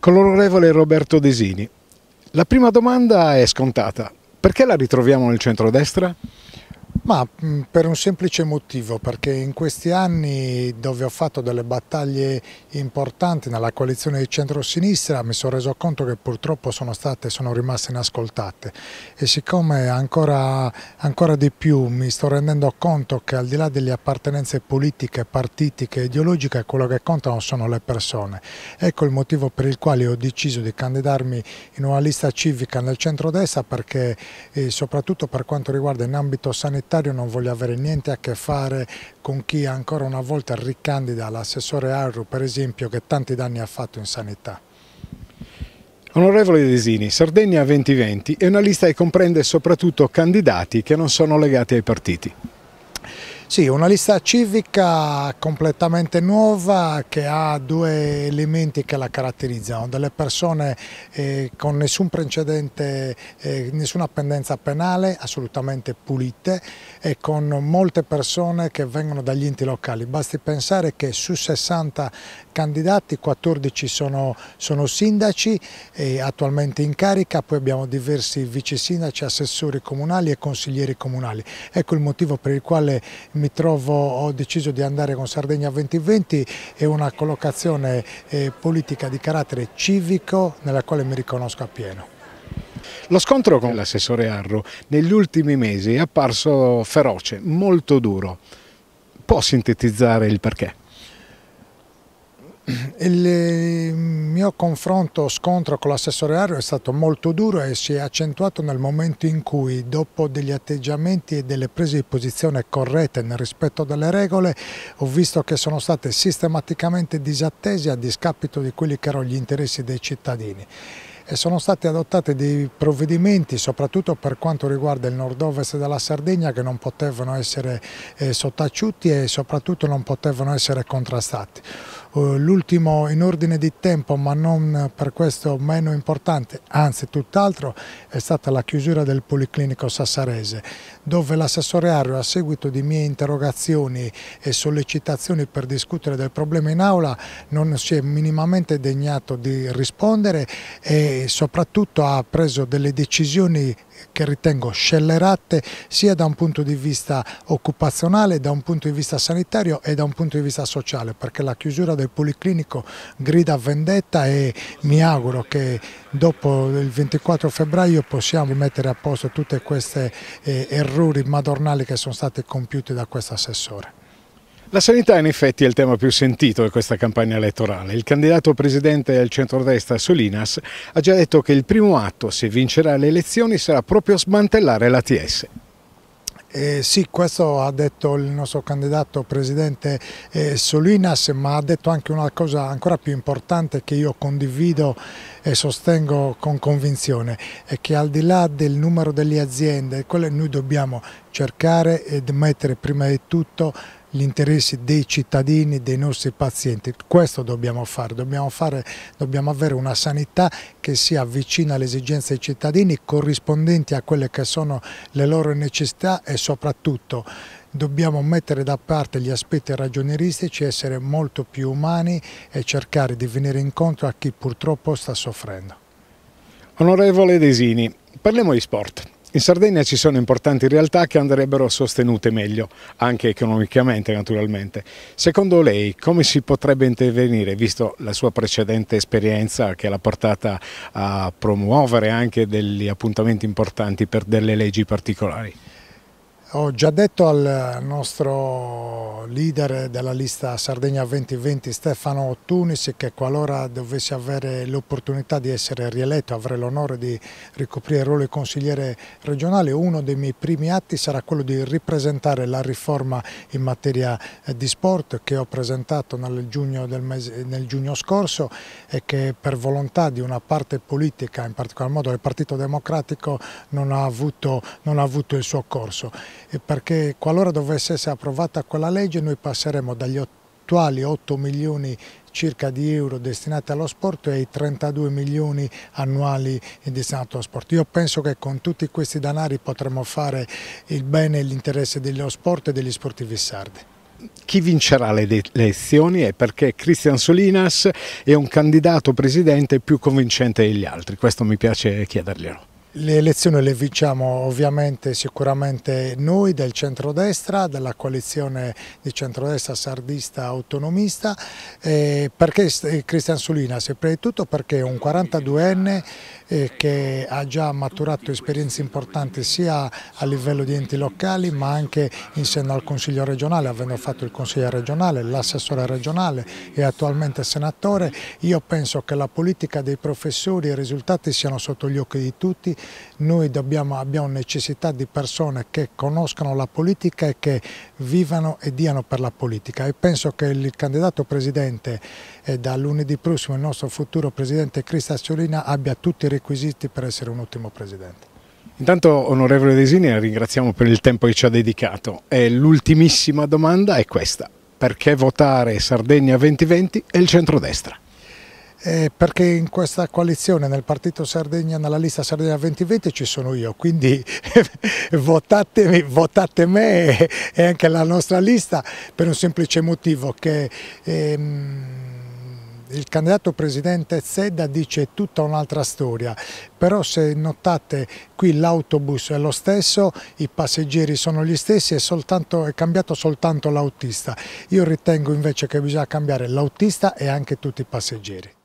con l'onorevole Roberto Desini. La prima domanda è scontata. Perché la ritroviamo nel centrodestra? Ma mm, per un semplice motivo, perché in questi anni dove ho fatto delle battaglie importanti nella coalizione di centro-sinistra mi sono reso conto che purtroppo sono, state, sono rimaste inascoltate e siccome ancora, ancora di più mi sto rendendo conto che al di là delle appartenenze politiche, partitiche, ideologiche, quello che contano sono le persone. Ecco il motivo per il quale ho deciso di candidarmi in una lista civica nel centro-destra perché eh, soprattutto per quanto riguarda in ambito sanitario segretario non voglio avere niente a che fare con chi ancora una volta ricandida l'assessore Arru per esempio che tanti danni ha fatto in sanità. Onorevole Desini, Sardegna 2020 è una lista che comprende soprattutto candidati che non sono legati ai partiti. Sì, una lista civica completamente nuova che ha due elementi che la caratterizzano, delle persone eh, con nessun precedente, eh, nessuna pendenza penale, assolutamente pulite e con molte persone che vengono dagli enti locali. Basti pensare che su 60 candidati 14 sono, sono sindaci eh, attualmente in carica, poi abbiamo diversi vice sindaci, assessori comunali e consiglieri comunali. Ecco il motivo per il quale mi trovo, ho deciso di andare con Sardegna 2020 è una collocazione eh, politica di carattere civico nella quale mi riconosco appieno. Lo scontro con l'assessore Arro negli ultimi mesi è apparso feroce, molto duro. Può sintetizzare il perché? il ehm, mio confronto, scontro con l'assessore Ario è stato molto duro e si è accentuato nel momento in cui, dopo degli atteggiamenti e delle prese di posizione corrette nel rispetto delle regole, ho visto che sono state sistematicamente disattese a discapito di quelli che erano gli interessi dei cittadini e sono stati adottati dei provvedimenti soprattutto per quanto riguarda il nord-ovest della Sardegna che non potevano essere eh, sottaciuti e soprattutto non potevano essere contrastati. Eh, l'ultimo in ordine di tempo ma non per questo meno importante, anzi tutt'altro, è stata la chiusura del Policlinico Sassarese dove l'assessore Arrio a seguito di mie interrogazioni e sollecitazioni per discutere del problema in aula non si è minimamente degnato di rispondere e soprattutto ha preso delle decisioni che ritengo scellerate sia da un punto di vista occupazionale, da un punto di vista sanitario e da un punto di vista sociale perché la chiusura del Policlinico grida vendetta e mi auguro che dopo il 24 febbraio possiamo mettere a posto tutti questi eh, errori madornali che sono stati compiuti da questo assessore. La sanità in effetti è il tema più sentito di questa campagna elettorale. Il candidato presidente del centrodestra Solinas ha già detto che il primo atto, se vincerà le elezioni, sarà proprio smantellare l'ATS. Eh, sì, questo ha detto il nostro candidato presidente eh, Solinas, ma ha detto anche una cosa ancora più importante che io condivido e sostengo con convinzione, è che al di là del numero delle aziende, quelle noi dobbiamo cercare di mettere prima di tutto gli interessi dei cittadini, dei nostri pazienti. Questo dobbiamo fare, dobbiamo, fare, dobbiamo avere una sanità che sia vicina alle esigenze dei cittadini, corrispondenti a quelle che sono le loro necessità e soprattutto dobbiamo mettere da parte gli aspetti ragionieristici, essere molto più umani e cercare di venire incontro a chi purtroppo sta soffrendo. Onorevole Desini, parliamo di sport. In Sardegna ci sono importanti realtà che andrebbero sostenute meglio, anche economicamente naturalmente. Secondo lei come si potrebbe intervenire, visto la sua precedente esperienza che l'ha portata a promuovere anche degli appuntamenti importanti per delle leggi particolari? Ho già detto al nostro leader della lista Sardegna 2020 Stefano Ottunis che qualora dovessi avere l'opportunità di essere rieletto, avrei l'onore di ricoprire il ruolo di consigliere regionale, uno dei miei primi atti sarà quello di ripresentare la riforma in materia eh, di sport che ho presentato nel giugno, mese, nel giugno scorso e che per volontà di una parte politica, in particolar modo del Partito Democratico, non ha avuto, non ha avuto il suo corso perché qualora dovesse essere approvata quella legge noi passeremo dagli attuali 8 milioni circa di euro destinati allo sport e ai 32 milioni annuali destinati allo sport. Io penso che con tutti questi danari potremo fare il bene e l'interesse dello sport e degli sportivi sardi chi vincerà le elezioni è perché Cristian Solinas è un candidato presidente più convincente degli altri. Questo mi piace chiederglielo. Le elezioni le vinciamo ovviamente sicuramente noi del centrodestra, della coalizione di centrodestra sardista autonomista, eh, perché eh, Cristian Sulina si prima di tutto perché è un 42enne eh, che ha già maturato esperienze importanti sia a livello di enti locali ma anche in seno al Consiglio regionale, avendo fatto il Consiglio regionale, l'assessore regionale e attualmente senatore, io penso che la politica dei professori e i risultati siano sotto gli occhi di tutti noi dobbiamo, abbiamo necessità di persone che conoscano la politica e che vivano e diano per la politica e penso che il candidato presidente e eh, da lunedì prossimo il nostro futuro presidente Cristasciolina abbia tutti i requisiti per essere un ottimo presidente. Intanto onorevole Desini la ringraziamo per il tempo che ci ha dedicato e l'ultimissima domanda è questa, perché votare Sardegna 2020 e il centrodestra? Eh, perché in questa coalizione nel partito Sardegna, nella lista Sardegna 2020 ci sono io, quindi votatemi, votate me e, anche la nostra lista per un semplice motivo che ehm, il candidato presidente Zedda dice tutta un'altra storia, però se notate qui l'autobus è lo stesso, i passeggeri sono gli stessi, è, soltanto, è cambiato soltanto l'autista. Io ritengo invece che bisogna cambiare l'autista e anche tutti i passeggeri.